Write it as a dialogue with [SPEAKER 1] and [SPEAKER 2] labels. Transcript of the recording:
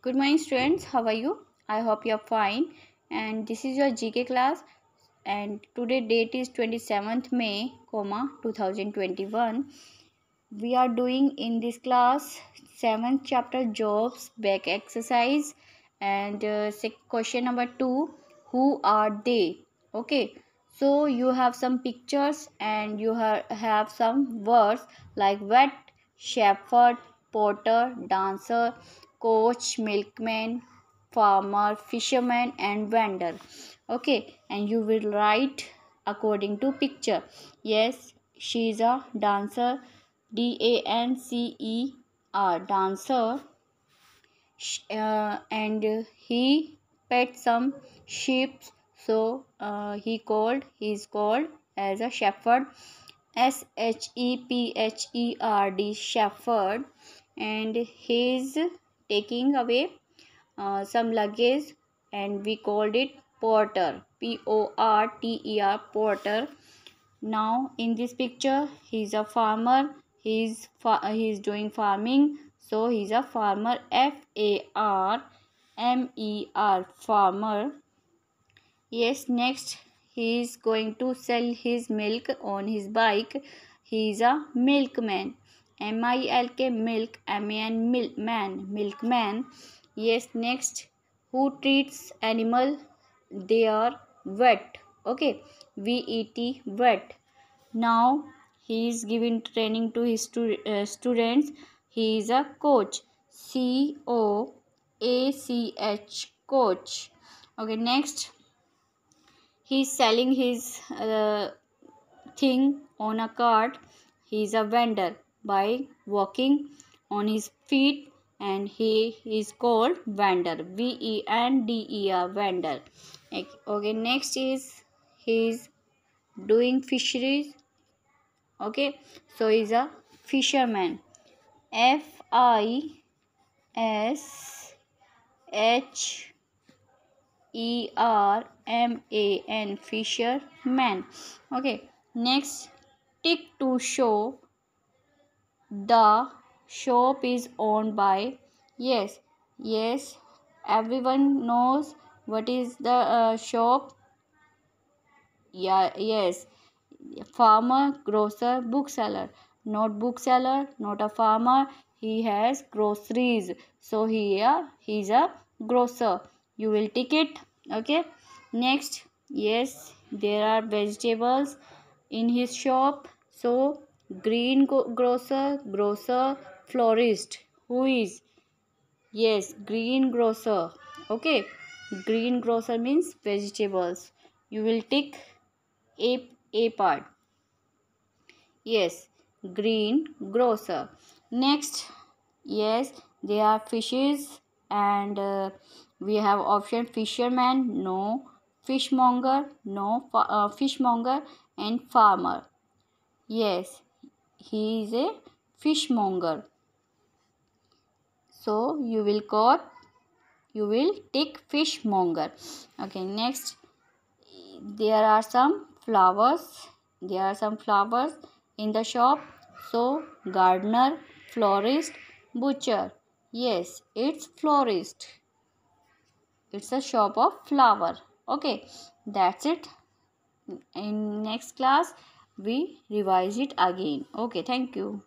[SPEAKER 1] good morning students how are you i hope you're fine and this is your gk class and today date is 27th may comma 2021 we are doing in this class seventh chapter jobs back exercise and uh, question number two who are they okay so you have some pictures and you have have some words like wet shepherd porter dancer coach, milkman, farmer, fisherman and vendor. Okay, and you will write according to picture. Yes, she is a dancer. D A N C E R dancer. Uh, and he pet some sheep, so uh, he called. He is called as a shepherd. S H E P H E R D shepherd, and his taking away uh, some luggage and we called it porter p o r t e r porter now in this picture he's a farmer he's fa he's doing farming so he's a farmer f a r m e r farmer yes next he is going to sell his milk on his bike he is a milkman M I L K milk M A N milk man milk man yes next who treats animal they are vet okay v e t wet now he is giving training to his stu uh, students he is a coach c o a c h coach okay next he is selling his uh, thing on a cart he is a vendor by walking on his feet and he is called Vander. V E N D E R Vander. Okay, next is he is doing fisheries. Okay, so he's a fisherman. F I S H E R M A N fisherman. Okay, next tick to show the shop is owned by yes yes everyone knows what is the uh, shop yeah yes farmer grocer bookseller not bookseller not a farmer he has groceries so here he's a grocer you will take it okay next yes there are vegetables in his shop so green grocer grocer florist who is yes green grocer okay green grocer means vegetables you will take a a part yes green grocer next yes they are fishes and uh, we have option fisherman no fishmonger no uh, fishmonger and farmer yes he is a fishmonger so you will call, you will take fishmonger okay next there are some flowers there are some flowers in the shop so gardener florist butcher yes it's florist it's a shop of flower okay that's it in next class we revise it again okay thank you